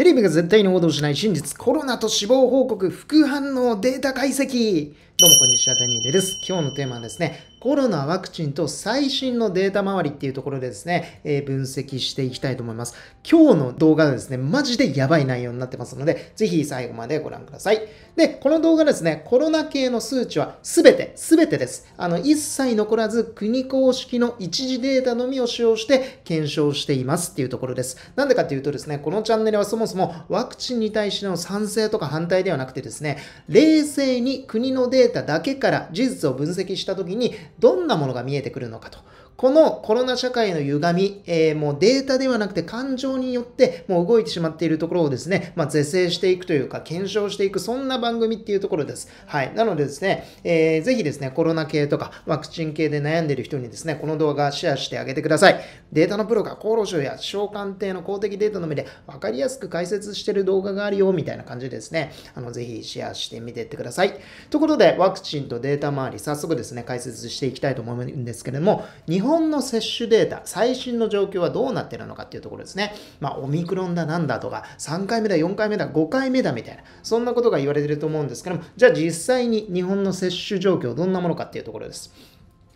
テレビが絶対に報道しない真実、コロナと死亡報告、副反応、データ解析。どうもこんにちは、ダニーレです。今日のテーマはですね、コロナワクチンと最新のデータ周りっていうところでですね、えー、分析していきたいと思います。今日の動画がですね、マジでやばい内容になってますので、ぜひ最後までご覧ください。で、この動画ですね、コロナ系の数値はすべて、すべてです。あの、一切残らず国公式の一時データのみを使用して検証していますっていうところです。なんでかっていうとですね、このチャンネルはそもそもワクチンに対しての賛成とか反対ではなくてですね、冷静に国のデータだけから事実を分析したときに、どんなものが見えてくるのかとこのコロナ社会の歪み、えー、もうデータではなくて感情によってもう動いてしまっているところをですね、まあ、是正していくというか、検証していく、そんな番組っていうところです。はい。なのでですね、えー、ぜひですね、コロナ系とかワクチン系で悩んでいる人にですね、この動画シェアしてあげてください。データのプロが厚労省や相官邸の公的データの目で分かりやすく解説してる動画があるよ、みたいな感じでですね、あの、ぜひシェアしてみてってください。ということで、ワクチンとデータ周り、早速ですね、解説していきたいと思うんですけれども、日本本の接種データ、最新の状況はどうなってるのかっていうところですね。まあ、オミクロンだなんだとか、3回目だ、4回目だ、5回目だみたいな、そんなことが言われてると思うんですけども、じゃあ実際に日本の接種状況、どんなものかっていうところです。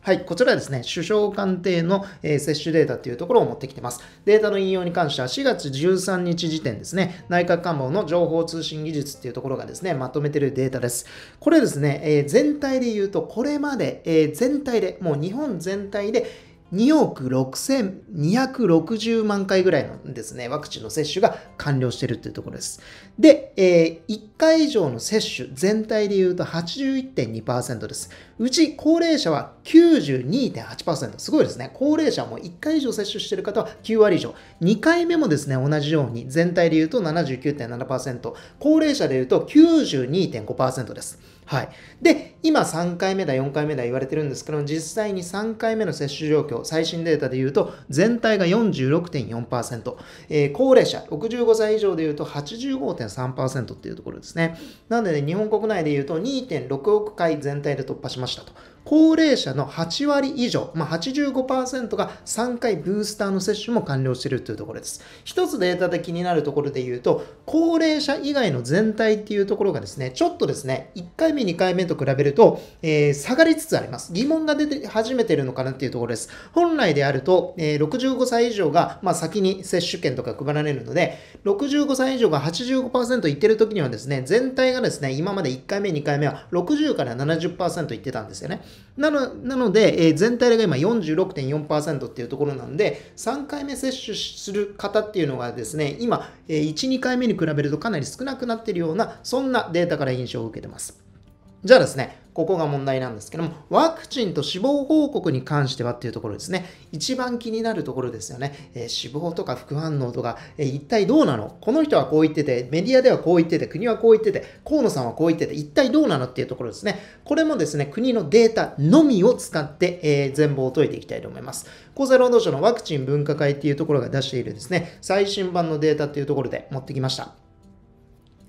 はい、こちらはですね、首相官邸の、えー、接種データというところを持ってきてます。データの引用に関しては4月13日時点ですね、内閣官房の情報通信技術っていうところがですね、まとめてるデータです。これですね、えー、全体で言うと、これまで、えー、全体で、もう日本全体で2億6260万回ぐらいのですね、ワクチンの接種が完了しているというところです。で、えー、1回以上の接種、全体で言うと81.2%です。うち高齢者は92.8%。すごいですね。高齢者も1回以上接種している方は9割以上。2回目もですね、同じように全体で言うと79.7%。高齢者で言うと92.5%です。はい。で、今3回目だ、4回目だ言われてるんですけど実際に3回目の接種状況、最新データで言うと、全体が46.4%、えー、高齢者、65歳以上で言うと85.3%っていうところですね。なので、ね、日本国内で言うと2.6億回全体で突破しました。ましたと。高齢者の8割以上、まあ、85%が3回ブースターの接種も完了しているというところです。一つデータで気になるところで言うと、高齢者以外の全体っていうところがですね、ちょっとですね、1回目、2回目と比べると、えー、下がりつつあります。疑問が出て始めてるのかなっていうところです。本来であると、えー、65歳以上が、まあ、先に接種券とか配られるので、65歳以上が85%いってる時にはですね、全体がですね、今まで1回目、2回目は60から70%いってたんですよね。なのなので、えー、全体が今46.4%っていうところなんで、3回目接種する方っていうのがですね、今、えー、1、2回目に比べるとかなり少なくなっているような、そんなデータから印象を受けてます。じゃあですね、ここが問題なんですけども、ワクチンと死亡報告に関してはっていうところですね。一番気になるところですよね。えー、死亡とか副反応とか、えー、一体どうなのこの人はこう言ってて、メディアではこう言ってて、国はこう言ってて、河野さんはこう言ってて、一体どうなのっていうところですね。これもですね、国のデータのみを使って、えー、全貌を解いていきたいと思います。厚生労働省のワクチン分科会っていうところが出しているですね、最新版のデータっていうところで持ってきました。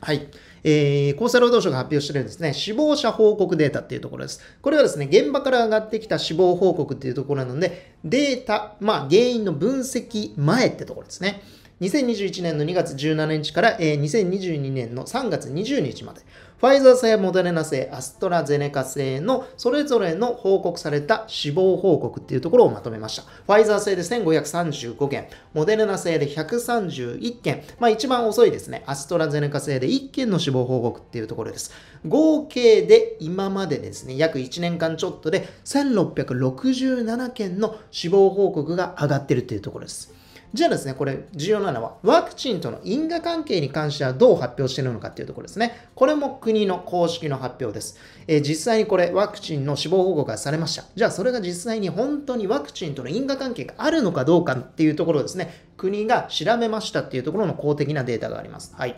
はい。えー、厚生労働省が発表しているですね、死亡者報告データっていうところです。これはですね、現場から上がってきた死亡報告っていうところなので、データ、まあ、原因の分析前ってところですね。2021年の2月17日から、えー、2022年の3月20日まで、ファイザー製、モデルナ製、アストラゼネカ製のそれぞれの報告された死亡報告っていうところをまとめました。ファイザー製で1535件、モデルナ製で131件、まあ一番遅いですね、アストラゼネカ製で1件の死亡報告っていうところです。合計で今までですね、約1年間ちょっとで1667件の死亡報告が上がってるっていうところです。じゃあですね、これ重要なのは、ワクチンとの因果関係に関してはどう発表しているのかっていうところですね。これも国の公式の発表です。えー、実際にこれ、ワクチンの死亡報告がされました。じゃあ、それが実際に本当にワクチンとの因果関係があるのかどうかっていうところですね、国が調べましたっていうところの公的なデータがあります。はい。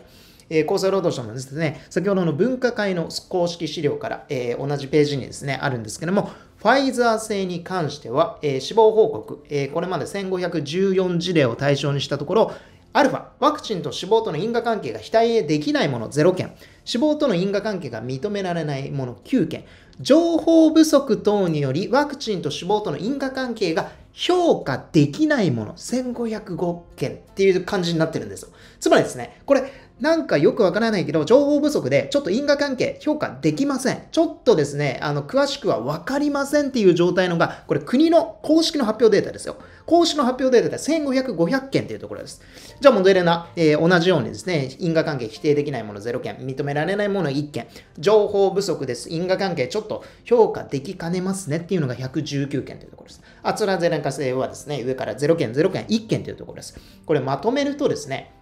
え厚生労働省のですね、先ほどの分科会の公式資料から、えー、同じページにですね、あるんですけども、ファイザー製に関しては、えー、死亡報告、えー、これまで1514事例を対象にしたところ、アルファ、ワクチンと死亡との因果関係が非対できないもの0件、死亡との因果関係が認められないもの9件、情報不足等によりワクチンと死亡との因果関係が評価できないもの1505件っていう感じになってるんですよ。つまりですね、これなんかよくわからないけど、情報不足でちょっと因果関係評価できません。ちょっとですね、あの、詳しくはわかりませんっていう状態のが、これ国の公式の発表データですよ。公式の発表データで1500、500件というところです。じゃあ、モデルナ、えー、同じようにですね、因果関係否定できないもの0件、認められないもの1件、情報不足です。因果関係ちょっと評価できかねますねっていうのが119件というところです。あつらゼレンカ性はですね、上から0件、0件、1件というところです。これまとめるとですね、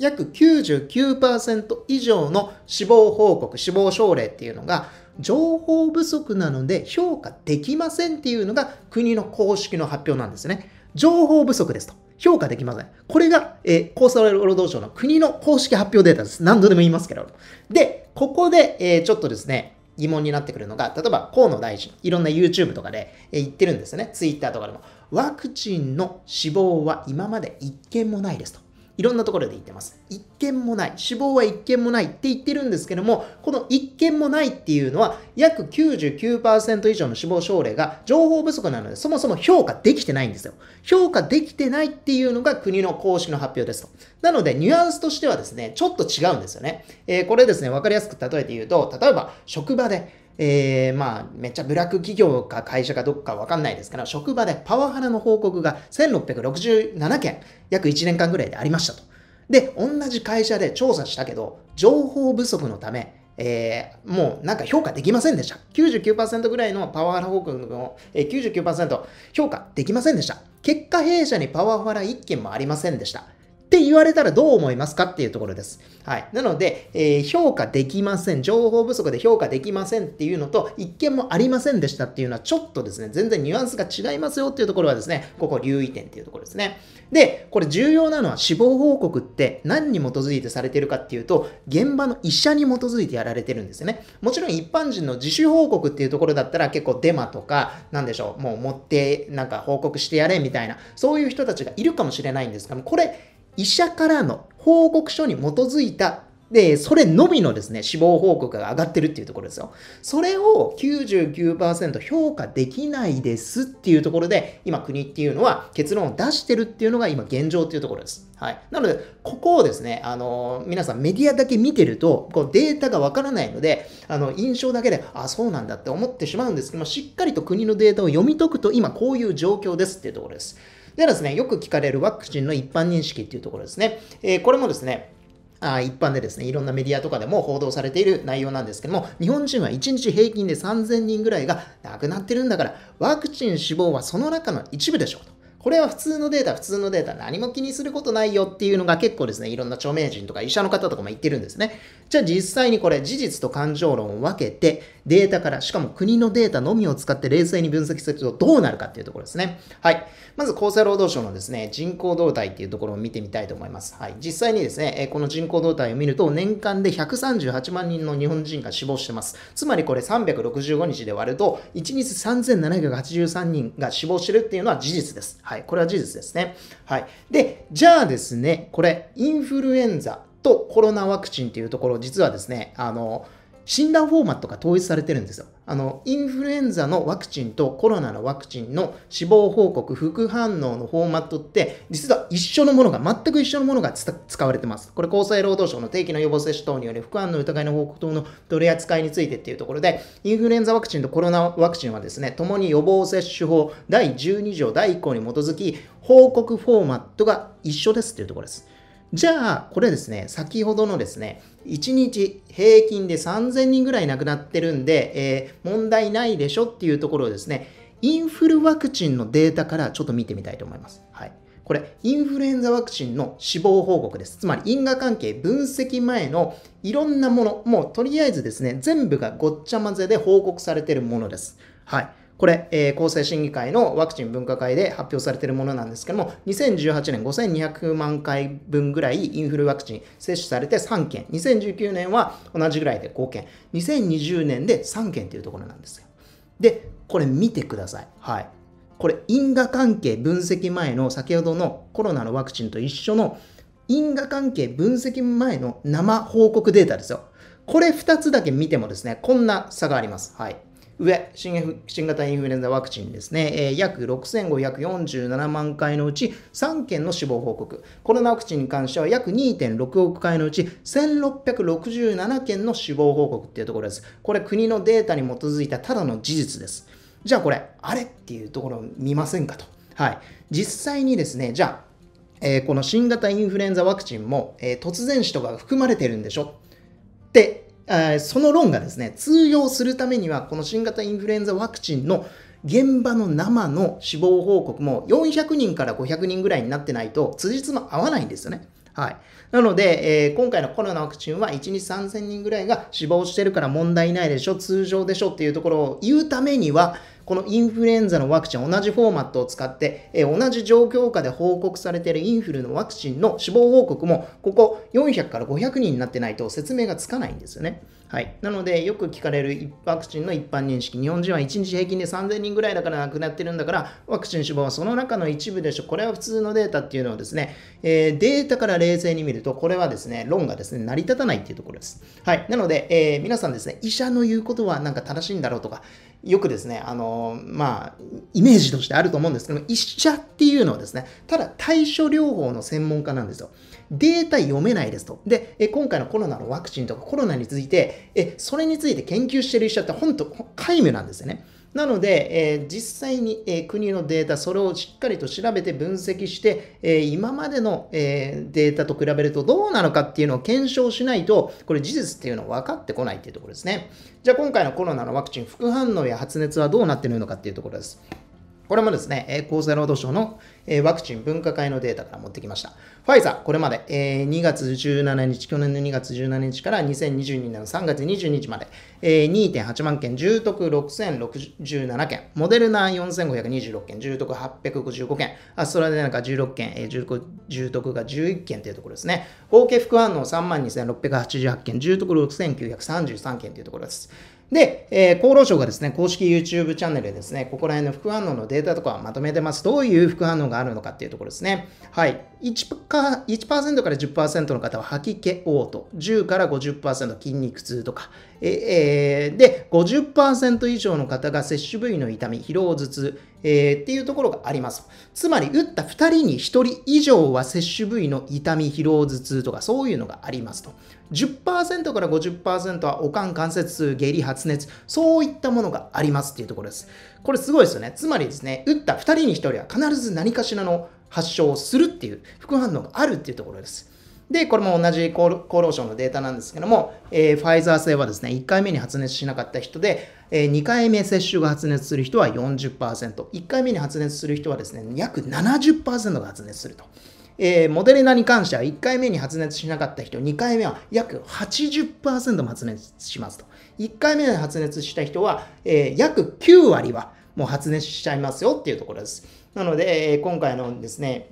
約99%以上の死亡報告、死亡症例っていうのが、情報不足なので評価できませんっていうのが国の公式の発表なんですね。情報不足ですと。評価できません。これが、えー、厚生労働省の国の公式発表データです。何度でも言いますけど。で、ここで、えー、ちょっとですね、疑問になってくるのが、例えば河野大臣、いろんな YouTube とかで言ってるんですよね。Twitter とかでも。ワクチンの死亡は今まで一件もないですと。いろんなところで言ってます。一件もない。死亡は一件もないって言ってるんですけども、この一件もないっていうのは、約99%以上の死亡症例が情報不足なので、そもそも評価できてないんですよ。評価できてないっていうのが国の公式の発表ですと。なので、ニュアンスとしてはですね、ちょっと違うんですよね。えー、これですね、わかりやすく例えて言うと、例えば職場で、えー、まあ、めっちゃブラック企業か会社かどっかわかんないですから、職場でパワハラの報告が1667件、約1年間ぐらいでありましたと。で、同じ会社で調査したけど、情報不足のため、えー、もうなんか評価できませんでした。99%ぐらいのパワハラ報告の、えー、99%評価できませんでした。結果弊社にパワハラ1件もありませんでした。って言われたらどう思いますかっていうところです。はい。なので、えー、評価できません。情報不足で評価できませんっていうのと、一見もありませんでしたっていうのは、ちょっとですね、全然ニュアンスが違いますよっていうところはですね、ここ留意点っていうところですね。で、これ重要なのは死亡報告って何に基づいてされてるかっていうと、現場の医者に基づいてやられてるんですよね。もちろん一般人の自主報告っていうところだったら結構デマとか、なんでしょう、もう持って、なんか報告してやれみたいな、そういう人たちがいるかもしれないんですが、これ、医者からの報告書に基づいたで、それのみのですね、死亡報告が上がってるっていうところですよ。それを99%評価できないですっていうところで、今国っていうのは結論を出してるっていうのが今現状っていうところです。はい。なので、ここをですね、あの皆さんメディアだけ見てると、こうデータがわからないので、あの、印象だけで、あ、そうなんだって思ってしまうんですけども、しっかりと国のデータを読み解くと、今こういう状況ですっていうところです。ではですね、よく聞かれるワクチンの一般認識っていうところですね。えー、これもですね、あ一般でですね、いろんなメディアとかでも報道されている内容なんですけども、日本人は1日平均で3000人ぐらいが亡くなってるんだから、ワクチン死亡はその中の一部でしょうと。これは普通のデータ、普通のデータ、何も気にすることないよっていうのが結構ですね、いろんな著名人とか医者の方とかも言ってるんですね。じゃあ実際にこれ、事実と感情論を分けて、データから、しかも国のデータのみを使って冷静に分析するとどうなるかっていうところですね。はい。まず厚生労働省のですね、人口動態っていうところを見てみたいと思います。はい。実際にですね、この人口動態を見ると、年間で138万人の日本人が死亡してます。つまりこれ365日で割ると、1日3783人が死亡してるっていうのは事実です。はい。これは事実ですね。はい。で、じゃあですね、これ、インフルエンザとコロナワクチンっていうところ、実はですね、あの、診断フォーマットが統一されてるんですよ。あの、インフルエンザのワクチンとコロナのワクチンの死亡報告、副反応のフォーマットって、実は一緒のものが、全く一緒のものが使われてます。これ、厚生労働省の定期の予防接種等による副反応疑いの報告等の取り扱いについてっていうところで、インフルエンザワクチンとコロナワクチンはですね、共に予防接種法第12条第1項に基づき、報告フォーマットが一緒ですっていうところです。じゃあ、これですね、先ほどのですね、1日平均で3000人ぐらい亡くなってるんで、えー、問題ないでしょっていうところをですね、インフルワクチンのデータからちょっと見てみたいと思います。はい。これ、インフルエンザワクチンの死亡報告です。つまり、因果関係、分析前のいろんなもの、もうとりあえずですね、全部がごっちゃ混ぜで報告されてるものです。はい。これ、えー、厚生審議会のワクチン分科会で発表されているものなんですけども、2018年5200万回分ぐらいインフルワクチン接種されて3件、2019年は同じぐらいで5件、2020年で3件というところなんですよ。で、これ見てください。はい。これ因果関係分析前の先ほどのコロナのワクチンと一緒の因果関係分析前の生報告データですよ。これ2つだけ見てもですね、こんな差があります。はい。上、新型インフルエンザワクチンですね、えー、約6547万回のうち3件の死亡報告。コロナワクチンに関しては約2.6億回のうち1667件の死亡報告っていうところです。これ国のデータに基づいたただの事実です。じゃあこれ、あれっていうところを見ませんかと。はい。実際にですね、じゃあ、えー、この新型インフルエンザワクチンも、えー、突然死とかが含まれてるんでしょってその論がですね、通用するためには、この新型インフルエンザワクチンの現場の生の死亡報告も400人から500人ぐらいになってないと、辻褄合わないんですよね。はい。なので、えー、今回のコロナワクチンは1日3000人ぐらいが死亡してるから問題ないでしょ、通常でしょっていうところを言うためには、このインフルエンザのワクチン、同じフォーマットを使って、え同じ状況下で報告されているインフルのワクチンの死亡報告も、ここ400から500人になってないと説明がつかないんですよね。はい。なので、よく聞かれるワクチンの一般認識、日本人は1日平均で3000人ぐらいだから亡くなってるんだから、ワクチン死亡はその中の一部でしょ。これは普通のデータっていうのをですね、えー、データから冷静に見ると、これはですね、論がですね、成り立たないっていうところです。はい。なので、えー、皆さんですね、医者の言うことはなんか正しいんだろうとか、よくですね、あのまあ、イメージとしてあると思うんですけど医者っていうのはですね、ただ対処療法の専門家なんですよ。データ読めないですと。で、え今回のコロナのワクチンとかコロナについて、えそれについて研究してる医者って本当、皆無なんですよね。なので、えー、実際に、えー、国のデータ、それをしっかりと調べて分析して、えー、今までの、えデータと比べるとどうなのかっていうのを検証しないと、これ事実っていうのは分かってこないっていうところですね。じゃあ今回のコロナのワクチン、副反応や発熱はどうなってるのかっていうところです。これもですね、厚生労働省のワクチン分科会のデータから持ってきました。ファイザー、これまで2月17日、去年の2月17日から2022年の3月22日まで2.8万件、重篤6067件、モデルナ4526件、重篤855件、アストラゼネカ16件、重篤が11件というところですね。合計副反応3万2688件、重篤6933件というところです。で、えー、厚労省がですね、公式 YouTube チャンネルでですね、ここら辺の副反応のデータとかまとめてます。どういう副反応があるのかっていうところですね。はい。1%, か1から10%の方は吐き気、嘔吐。10から50%筋肉痛とか。えー、で、50%以上の方が接種部位の痛み、疲労、頭痛。えー、っていうところがあります。つまり、打った2人に1人以上は接種部位の痛み、疲労、頭痛とかそういうのがありますと。10%から50%はおかん関節痛、下痢、発熱、そういったものがありますっていうところです。これすごいですよね。つまりですね、打った2人に1人は必ず何かしらの発症をするっていう副反応があるっていうところです。で、これも同じ厚労省のデータなんですけども、えー、ファイザー製はですね、1回目に発熱しなかった人で、えー、2回目接種が発熱する人は40%、1回目に発熱する人はですね、約70%が発熱すると。えー、モデルナに関しては1回目に発熱しなかった人、2回目は約80%も発熱しますと。1回目で発熱した人は、えー、約9割はもう発熱しちゃいますよっていうところです。なので、今回のですね、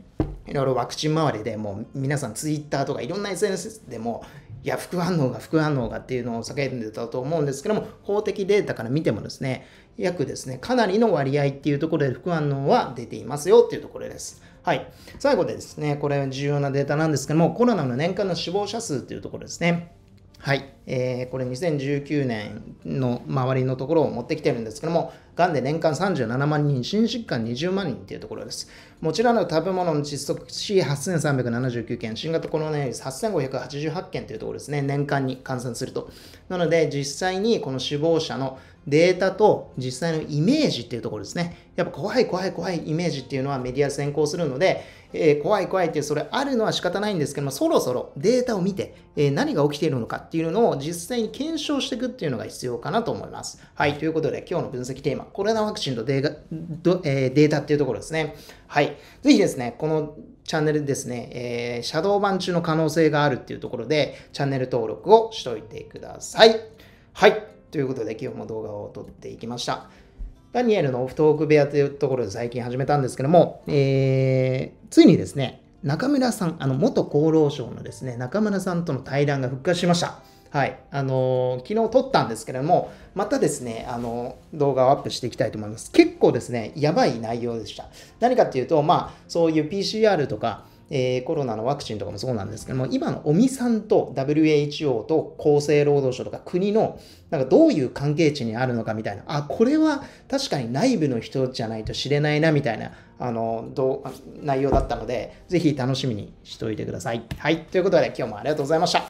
いろいろワクチン周りでもう皆さんツイッターとかいろんな SNS でもいや副反応が副反応がっていうのを叫んでたと思うんですけども法的データから見てもですね約ですねかなりの割合っていうところで副反応は出ていますよっていうところです。はい、最後でですねこれ重要なデータなんですけどもコロナの年間の死亡者数っていうところですね。はいえー、これ2019年の周りのところを持ってきてるんですけども、がんで年間37万人、心疾患20万人というところです。もちろんの食べ物の窒息死8379件、新型コロナウイルス8588件というところですね、年間に換算すると。なので、実際にこの死亡者のデータと実際のイメージっていうところですね。やっぱ怖い怖い怖いイメージっていうのはメディア先行するので、えー、怖い怖いってそれあるのは仕方ないんですけども、そろそろデータを見て、えー、何が起きているのかっていうのを実際に検証していくっていうのが必要かなと思います。はい。ということで、今日の分析テーマ、コロナワクチンとデーえデータっていうところですね。はい。ぜひですね、このチャンネルですね、えー、シャドー版中の可能性があるっていうところで、チャンネル登録をしといてください。はい。ということで、今日も動画を撮っていきました。ダニエルのオフトーク部屋というところで最近始めたんですけども、えー、ついにですね、中村さん、あの元厚労省のですね、中村さんとの対談が復活しました。はい、あのー、昨日撮ったんですけれども、またですね、あのー、動画をアップしていきたいと思います。結構ですね、やばい内容でした。何かっていうと、まあ、そういう PCR とか、えー、コロナのワクチンとかもそうなんですけども、今の尾身さんと WHO と厚生労働省とか国のなんかどういう関係値にあるのかみたいな、あ、これは確かに内部の人じゃないと知れないなみたいな、あの、どう内容だったので、ぜひ楽しみにしておいてください。はい、ということで今日もありがとうございました。